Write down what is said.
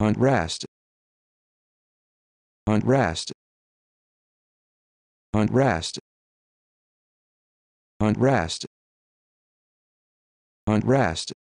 unrest unrest unrest unrest unrest